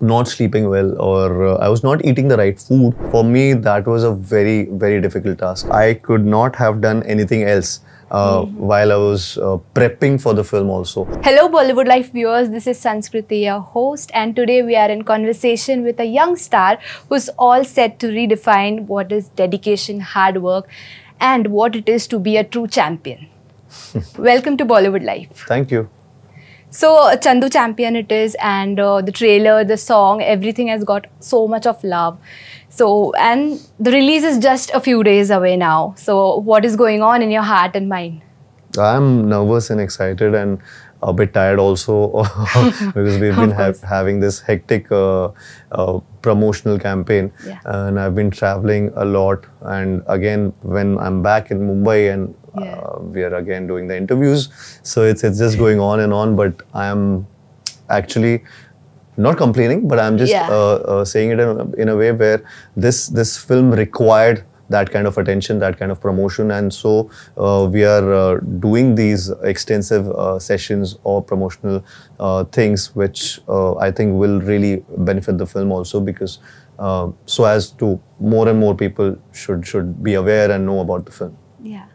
not sleeping well or uh, I was not eating the right food, for me, that was a very, very difficult task. I could not have done anything else. Uh, mm. while I was uh, prepping for the film also. Hello Bollywood Life viewers, this is Sanskriti, your host and today we are in conversation with a young star who's all set to redefine what is dedication, hard work and what it is to be a true champion. Welcome to Bollywood Life. Thank you. So uh, Chandu Champion it is, and uh, the trailer, the song, everything has got so much of love. So and the release is just a few days away now. So what is going on in your heart and mind? I'm nervous and excited and a bit tired also because we've been ha having this hectic uh, uh, promotional campaign yeah. and I've been traveling a lot and again when I'm back in Mumbai and yeah. uh, we are again doing the interviews. So it's it's just going on and on. But I am actually not complaining, but I'm just yeah. Uh, uh, saying it in, in a way where this this film required that kind of attention, that kind of promotion. And so uh, we are uh, doing these extensive uh, sessions or promotional uh, things, which uh, I think will really benefit the film also because so as to more and more people should should be aware and know about the film. Yeah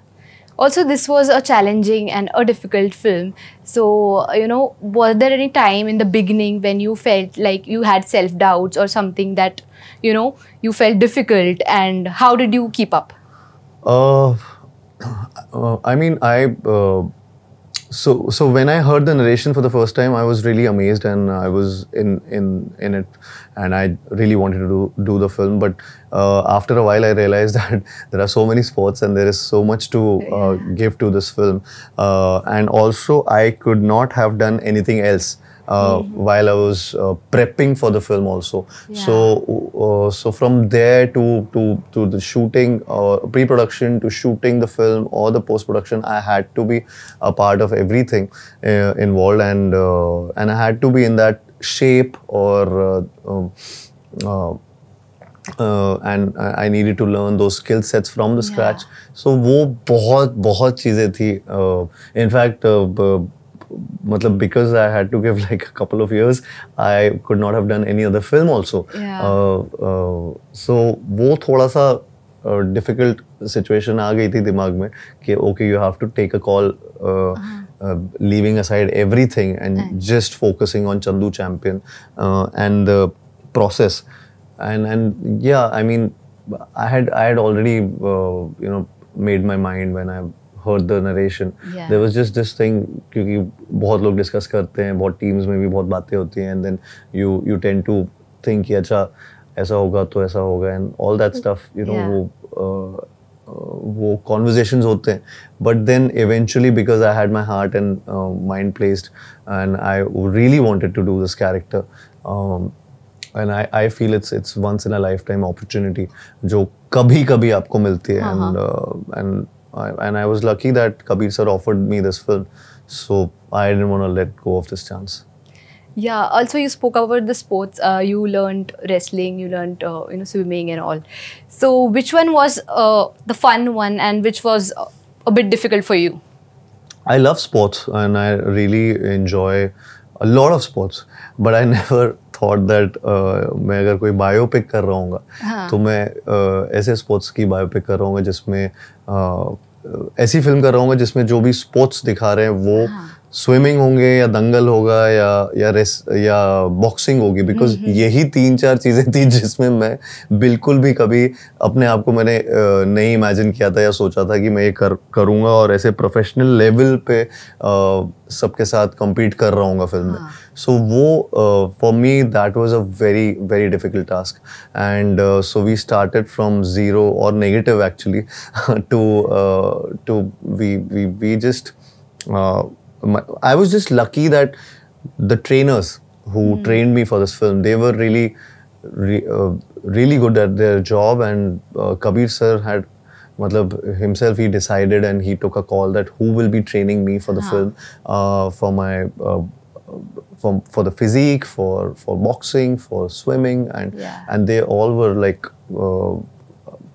also this was a challenging and a difficult film so you know was there any time in the beginning when you felt like you had self doubts or something that you know you felt difficult and how did you keep up uh, uh i mean i uh, so so when I heard the narration for the first time, I was really amazed and I was in in in it, and I really wanted to do, do the film. But uh, after a while, I realized that there are so many sports and there is so much to uh, give to this film. Uh, and also, I could not have done anything else uh, mm-hmm. while I was uh, prepping for the film also. Yeah. So uh, so from there to to to the shooting uh, pre-production to shooting the film or the post-production, I had to be a part of everything uh, involved and uh, and I had to be in that shape or. Um, Uh, and I needed to learn those skill sets from the scratch. So, वो बहुत बहुत चीज़ें थी in fact मतलब because I had to give like couple of years I could not have done any other film also so वो थोड़ा सा difficult uh, situation आ गई थी दिमाग में कि okay you have to take a call leaving aside everything and just focusing on Chandu Champion and the process and and yeah I mean I had I had already you know made my mind when I heard the narration there was just this thing क्योंकि बहुत लोग discuss करते हैं बहुत teams में भी बहुत बातें होती हैं and then you you tend to think अच्छा ऐसा होगा तो ऐसा होगा and all that stuff you know वो uh, uh, वो कॉन्वर्जेशन होते हैं but then eventually because I had my heart and mind placed and I really wanted to do this character and I I feel it's it's once in a lifetime opportunity जो कभी कभी आपको मिलती है and हाँ, and I, and I was lucky that Kabir sir offered me this film. So I didn't want to let go of this chance. Yeah. Also, you spoke about the sports. Uh, you learned wrestling. You learned uh, you know swimming and all. So which one was uh, the fun one, and which was uh, a bit difficult for you? I love sports, and I really enjoy lot of sports but I never never thought uh, मैं अगर कोई biopic कर रहा हूँ हाँ. तो मैं uh, ऐसे स्पोर्ट्स की बायोपिक कर रहा हूँ जिसमें uh, ऐसी फिल्म कर रहा हूँ जिसमें जो भी स्पोर्ट्स दिखा रहे हैं वो हाँ. स्विमिंग होंगे या दंगल होगा या या रेस या बॉक्सिंग होगी बिकॉज यही तीन चार चीज़ें थी जिसमें मैं बिल्कुल भी कभी अपने आप को मैंने नहीं इमेजिन किया था या सोचा था कि मैं ये कर करूँगा और ऐसे प्रोफेशनल लेवल पे सबके साथ कम्पीट कर रहा हूँ फिल्म में सो हाँ। वो for me that was a very very difficult task and so we started from zero और negative actually to to we we we just my, I was just lucky that the trainers who mm. trained me for this film, they were really, re, uh, really good at their job. And uh, Kabir sir had, matlab, himself he decided and he took a call that who will be training me for the huh. film, uh, for my, uh, for for the physique, for for boxing, for swimming, and yeah. and they all were like uh,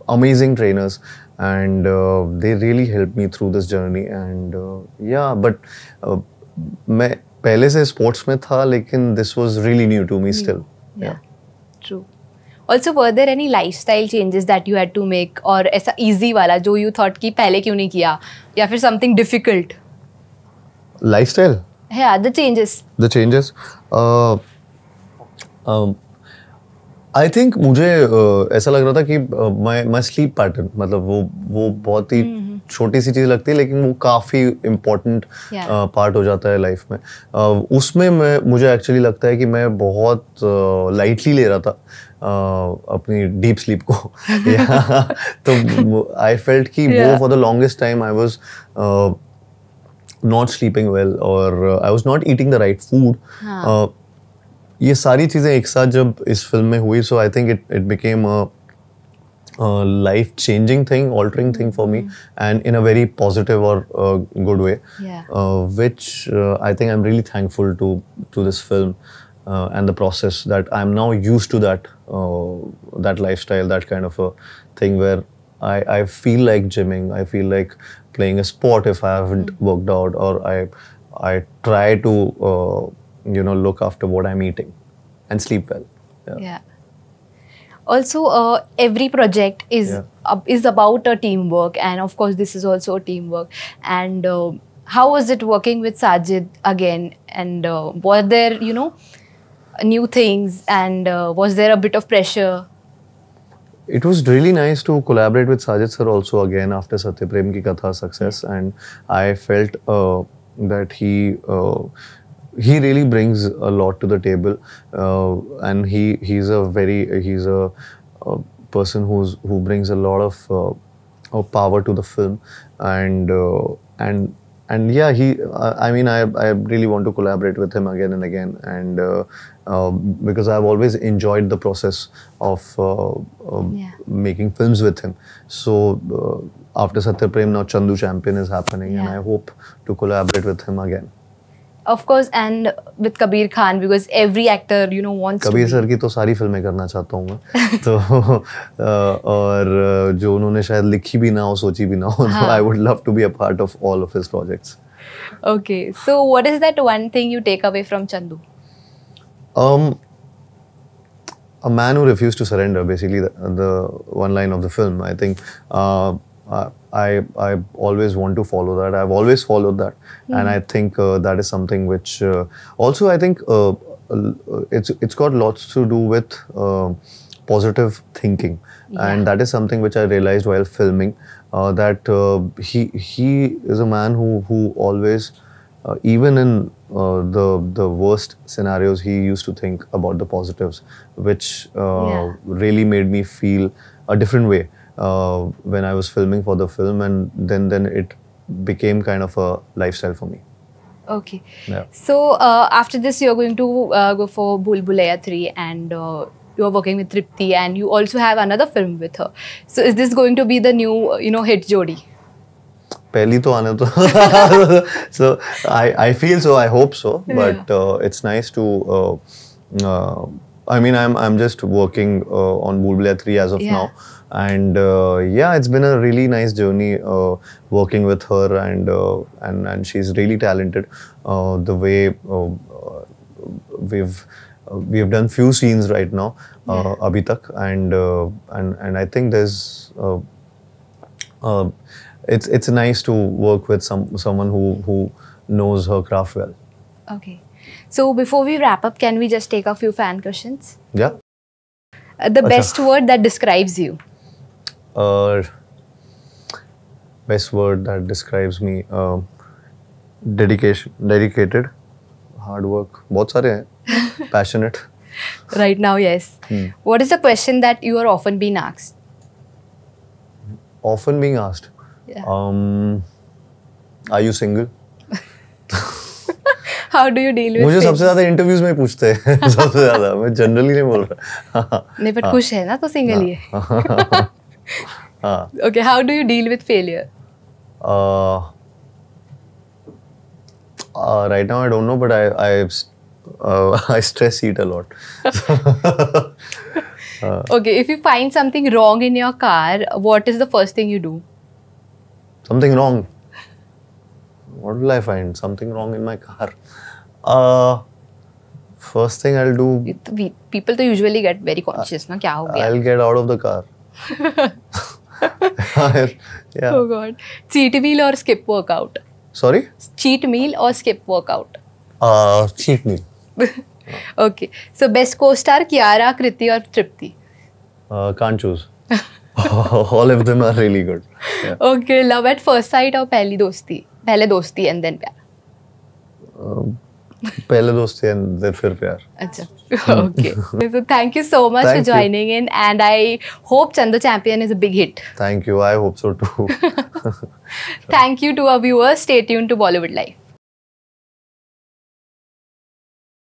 amazing trainers and uh, they really helped me through this journey and uh, yeah but uh, मैं पहले से sports में था लेकिन this was really new to me still yeah true also were there any lifestyle changes that you had to make और ऐसा easy वाला जो यू थॉट कि पहले क्यों नहीं किया या फिर something difficult lifestyle the changes the changes I think मुझे uh, ऐसा लग रहा था कि माई माई स्लीप पैटर्न मतलब वो वो बहुत ही हम्म, हम्म। छोटी सी चीज़ लगती है लेकिन वो काफ़ी इम्पोर्टेंट पार्ट हो जाता है लाइफ में uh, उसमें मैं मुझे एक्चुअली लगता है कि मैं बहुत लाइटली uh, ले रहा था अपनी डीप स्लीप को तो आई फेल्ट कि वो for the longest time I was not sleeping well और I was not eating the right food ये सारी चीज़ें एक साथ जब इस फिल्म में हुई so I think it it became a life changing thing altering thing for me and in a very positive और good way which I think I am really thankful to to this film uh, and the process that I'm now used to that uh, that lifestyle, that kind of a thing where I, I feel like gymming, I feel like playing a sport if I haven't mm. worked out, or I I try to uh, you know look after what i'm eating and sleep well yeah, yeah. also uh, every project is yeah. uh, is about a teamwork and of course this is also a teamwork and uh, how was it working with sajid again and uh, were there you know new things and uh, was there a bit of pressure it was really nice to collaborate with Sajid sir also again after Satyaprem Ki Katha success and I felt uh, that he uh, he really brings a lot to the table, uh, and he he's a very he's a, a person who's who brings a lot of, uh, of power to the film, and uh, and and yeah, he. I mean, I I really want to collaborate with him again and again, and uh, uh, because I've always enjoyed the process of uh, um, yeah. making films with him. So after Satya Prem, now Chandu Champion is happening, yeah. and I hope to collaborate with him again of course and with kabir khan because every actor you know wants kabir to sir ki to sari filmein karna chahta hu main to aur jo unhone shayad likhi bhi na ho sochi bhi na i would love to be a part of all of his projects okay so what is that one thing you take away from chandu um, a man who refused to surrender basically the, one line of the film i think uh, uh, I I always want to follow that. I've always followed that, mm. and hmm. I think uh, that is something which uh, also I think uh, uh it's it's got lots to do with uh, positive thinking, yeah. and that is something which I realized while filming uh, that he he is a man who who always. even in the the worst scenarios, he used to think about the positives, which yeah. really made me feel a different way uh, when I was filming for the film, and then then it became kind of a lifestyle for me. Okay. Yeah. So uh, after this, you're going to uh, go for Bulbulaya 3 and uh, you're working with Tripti and you also have another film with her. So is this going to be the new, uh, you know, hit jodi? पहली तो आने तो so I I feel so I hope so but yeah. uh, it's nice to uh, uh, I mean, I'm I'm just working uh, on Bulbulia 3 as of yeah. now, and uh, yeah, it's been a really nice journey uh, working with her, and uh, and and she's really talented. Uh, the way uh, we've we have done few scenes right now, yeah. Abitak, and and and I think there's it's it's nice to work with some someone who who knows her craft well. Okay. So before we wrap up, can we just take a few fan questions? Yeah. Uh, the Achha. best word that describes you. Uh, best word that describes me. Um, dedication, dedicated, hard work. बहुत सारे हैं. Passionate. right now, yes. Hmm. What is the question that you are often being asked? Often being asked. Yeah. Um, are you single? How do you deal with मुझे सबसे ज्यादा interviews में पूछते हैं सबसे ज्यादा मैं जनरली नहीं बोल रहा हाँ, हाँ। नहीं बट हाँ। खुश है ना तो सिंगल ही हां okay how do you deal with failure uh right now I don't know but I I I stress eat a lot okay if you find something wrong in your car what is the first thing you do something wrong What will I find? Something wrong in my car. uh, first thing I'll do. We, people to usually get very conscious, I, na? Kya ho gaya? I'll get out of the car. yeah. Oh God. Cheat meal or skip workout? Sorry? Cheat meal or skip workout? Uh, cheat meal. okay. So best co-star Kiara, Kriti or Tripti? Uh, can't choose. All of them are really good. Yeah. Okay. Love at first sight or पहली दोस्ती? पहले दोस्ती and then प्यार. Um, पहले दोस्ती and then फिर प्यार अच्छा okay so thank you so much for joining in and I hope Chandu Champion is a big hit thank you I hope so too thank you to our viewers stay tuned to Bollywood life